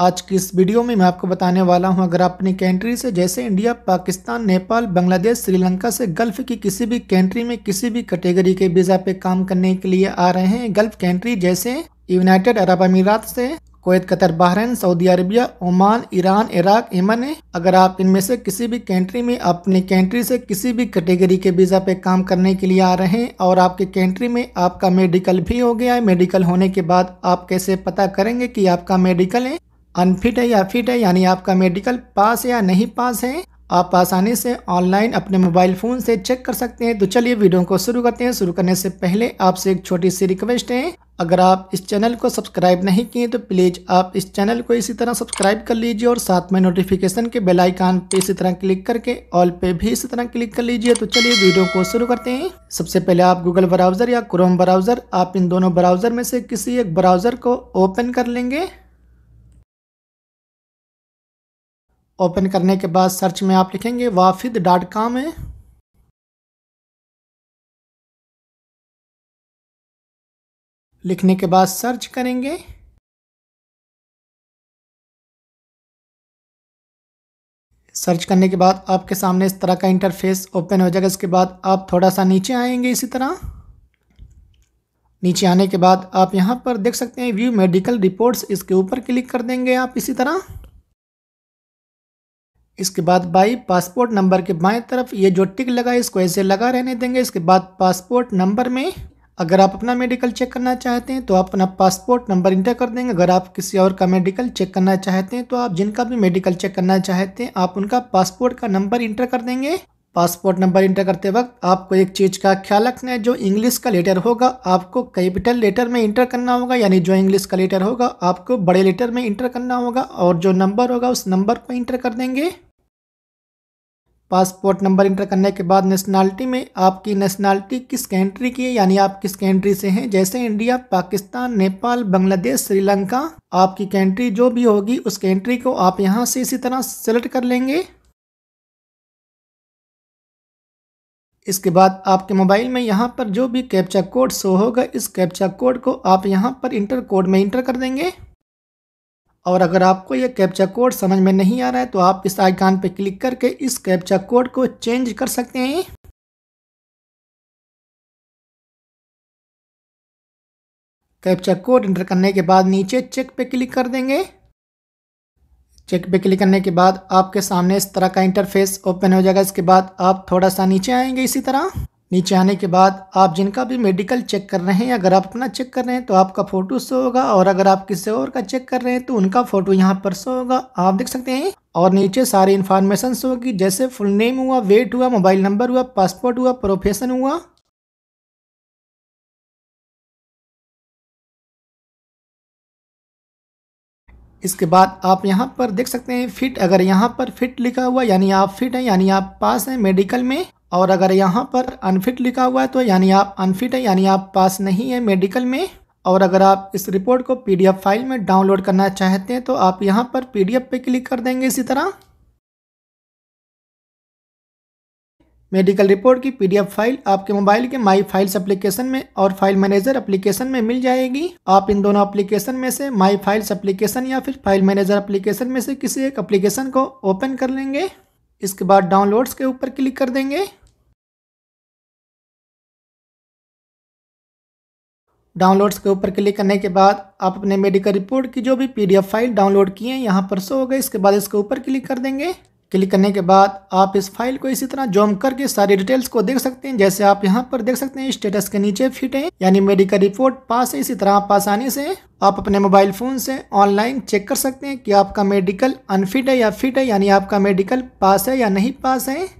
आज की इस वीडियो में मैं आपको बताने वाला हूं अगर आप अपनी कंट्री से जैसे इंडिया पाकिस्तान नेपाल बांग्लादेश श्रीलंका से गल्फ़ की किसी भी कंट्री में किसी भी कैटेगरी के वीज़ा पे काम करने के लिए आ रहे हैं गल्फ़ कंट्री जैसे यूनाइटेड अरब अमीरात से कोत Qatar Bahrain Saudi Arabia Oman Iran Iraq Yemen अगर आप इनमें से किसी भी कंट्री में अपनी कंट्री से किसी भी कैटेगरी के वीज़ा पे काम करने के लिए आ रहे हैं और आपके कंट्री में आपका मेडिकल भी हो गया है मेडिकल होने के बाद आप कैसे पता करेंगे कि आपका मेडिकल है अनफिट है या फिट है यानी आपका मेडिकल पास या नहीं पास है आप आसानी से ऑनलाइन अपने मोबाइल फ़ोन से चेक कर सकते हैं तो चलिए वीडियो को शुरू करते हैं शुरू करने से पहले आपसे एक छोटी सी रिक्वेस्ट है अगर आप इस चैनल को सब्सक्राइब नहीं किए तो प्लीज़ आप इस चैनल को इसी तरह सब्सक्राइब कर लीजिए और साथ में नोटिफिकेशन के बेल आइकन पे इसी तरह क्लिक करके ऑल पे भी इसी तरह क्लिक कर लीजिए तो चलिए वीडियो को शुरू करते हैं सबसे पहले आप गूगल ब्राउज़र या क्रोम ब्राउज़र आप इन दोनों ब्राउज़र में से किसी एक ब्राउज़र को ओपन कर लेंगे ओपन करने के बाद सर्च में आप लिखेंगे वाफिद डॉट कॉम है लिखने के बाद सर्च करेंगे सर्च करने के बाद आपके सामने इस तरह का इंटरफेस ओपन हो जाएगा इसके बाद आप थोड़ा सा नीचे आएंगे इसी तरह नीचे आने के बाद आप यहाँ पर देख सकते हैं व्यू मेडिकल रिपोर्ट्स इसके ऊपर क्लिक कर देंगे आप इसी तरह इसके बाद भाई पासपोर्ट नंबर के बाएं तरफ ये जो टिक लगा है इसको ऐसे लगा रहने देंगे इसके बाद पासपोर्ट नंबर में अगर आप अपना मेडिकल चेक करना चाहते हैं तो आप अपना पासपोर्ट नंबर इंटर कर देंगे अगर आप किसी और का मेडिकल चेक करना चाहते हैं तो आप जिनका भी मेडिकल चेक करना चाहते हैं आप उनका पासपोर्ट का नंबर इंटर कर देंगे पासपोर्ट नंबर इंटर करते वक्त आपको एक चीज़ का ख्याल रखना है जो इंग्लिश का लेटर होगा आपको कैपिटल लेटर में इंटर करना होगा यानी जो इंग्लिश का लेटर होगा आपको बड़े लेटर में इंटर करना होगा और जो नंबर होगा उस नंबर को इंटर कर देंगे पासपोर्ट नंबर इंटर करने के बाद नेशनलिटी में आपकी नेशनलिटी किस कंट्री की है यानी आप किस कंट्री से हैं जैसे इंडिया पाकिस्तान नेपाल बांग्लादेश श्रीलंका आपकी कंट्री जो भी होगी उस कंट्री को आप यहां से इसी तरह सेलेक्ट कर लेंगे इसके बाद आपके मोबाइल में यहाँ पर जो भी कैप्चा कोड शो होगा इस कैप्चा कोड को आप यहाँ पर इंटर कोड में इंटर कर देंगे और अगर आपको ये कैप्चा कोड समझ में नहीं आ रहा है तो आप इस आइकान पर क्लिक करके इस कैप्चा कोड को चेंज कर सकते हैं कैप्चा कोड एंटर करने के बाद नीचे चेक पे क्लिक कर देंगे चेक पे क्लिक करने के बाद आपके सामने इस तरह का इंटरफेस ओपन हो जाएगा इसके बाद आप थोड़ा सा नीचे आएंगे इसी तरह नीचे आने के बाद आप जिनका भी मेडिकल चेक कर रहे हैं अगर आप अपना चेक कर रहे हैं तो आपका फ़ोटो शो होगा और अगर आप किसी और का चेक कर रहे हैं तो उनका फ़ोटो यहाँ पर शो होगा आप देख सकते हैं और नीचे सारी इन्फॉर्मेशन शो होगी जैसे फुल नेम हुआ वेट हुआ मोबाइल नंबर हुआ पासपोर्ट हुआ प्रोफेशन हुआ इसके बाद आप यहाँ पर देख सकते हैं फिट अगर यहाँ पर फिट लिखा हुआ यानी आप फिट हैं यानी आप पास हैं मेडिकल में और अगर यहाँ पर अनफिट लिखा हुआ है तो यानी आप अनफिट है यानी आप पास नहीं है मेडिकल में और अगर आप इस रिपोर्ट को पी फाइल में डाउनलोड करना चाहते हैं तो आप यहाँ पर पीडीएफ पे क्लिक कर देंगे इसी तरह मेडिकल रिपोर्ट की पीडीएफ फाइल आपके मोबाइल के माई फाइल्स एप्लीकेशन में और फाइल मैनेजर एप्लीकेशन में मिल जाएगी आप इन दोनों एप्लीकेशन में से माई फाइल्स एप्लीकेशन या फिर फाइल मैनेजर एप्लीकेशन में से किसी एक एप्लीकेशन को ओपन कर लेंगे इसके बाद डाउनलोड्स के ऊपर क्लिक कर देंगे डाउनलोड्स के ऊपर क्लिक करने के बाद आप अपने मेडिकल रिपोर्ट की जो भी पीडीएफ फाइल डाउनलोड किए हैं यहाँ पर सो हो गए इसके बाद इसके ऊपर क्लिक कर देंगे क्लिक करने के बाद आप इस फाइल को इसी तरह जॉम करके सारी डिटेल्स को देख सकते हैं जैसे आप यहाँ पर देख सकते हैं स्टेटस के नीचे फिट है यानी मेडिकल रिपोर्ट पास है इसी तरह आप आसानी से आप अपने मोबाइल फ़ोन से ऑनलाइन चेक कर सकते हैं कि आपका मेडिकल अनफिट है या फिट है यानी आपका मेडिकल पास है या नहीं पास है